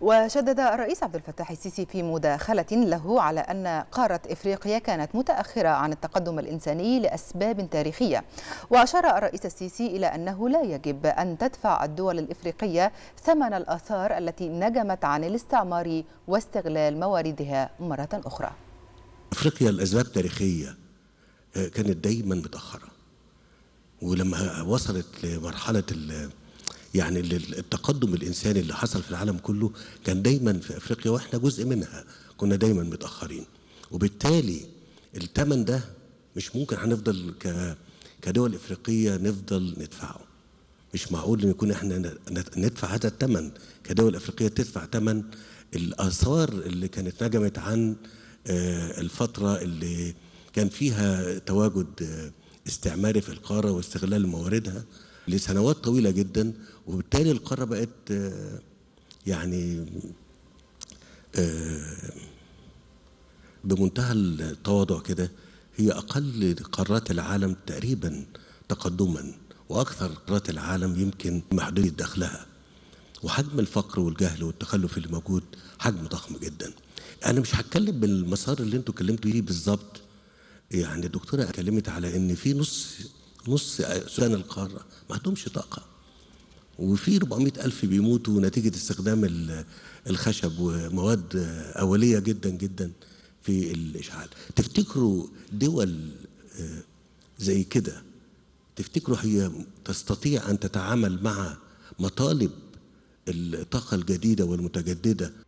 وشدد الرئيس عبد الفتاح السيسي في مداخلة له على أن قارة إفريقيا كانت متأخرة عن التقدم الإنساني لأسباب تاريخية وأشار الرئيس السيسي إلى أنه لا يجب أن تدفع الدول الإفريقية ثمن الآثار التي نجمت عن الاستعمار واستغلال مواردها مرة أخرى افريقيا لاسباب تاريخيه آه، كانت دايما متاخره ولما وصلت لمرحله يعني التقدم الانساني اللي حصل في العالم كله كان دايما في افريقيا واحنا جزء منها كنا دايما متاخرين وبالتالي الثمن ده مش ممكن هنفضل كدول افريقيه نفضل ندفعه مش معقول ان يكون احنا ندفع هذا الثمن كدول افريقيه تدفع ثمن الاثار اللي كانت نجمت عن آه، الفتره اللي كان فيها تواجد آه، استعماري في القاره واستغلال مواردها لسنوات طويله جدا وبالتالي القاره بقت آه، يعني آه، بمنتهى التواضع كده هي اقل قارات العالم تقريبا تقدما واكثر قارات العالم يمكن محدوديه دخلها وحجم الفقر والجهل والتخلف اللي موجود حجم ضخم جدا انا مش هتكلم بالمسار اللي انتوا اتكلمتوا فيه بالظبط يعني الدكتوره اتكلمت على ان في نص نص سكان القاره ما عندهمش طاقه وفي 400 ألف بيموتوا نتيجة استخدام الخشب ومواد أولية جدا جدا في الإشعال تفتكروا دول آه، زي كده تفتكروا هي تستطيع أن تتعامل مع مطالب الطاقة الجديدة والمتجددة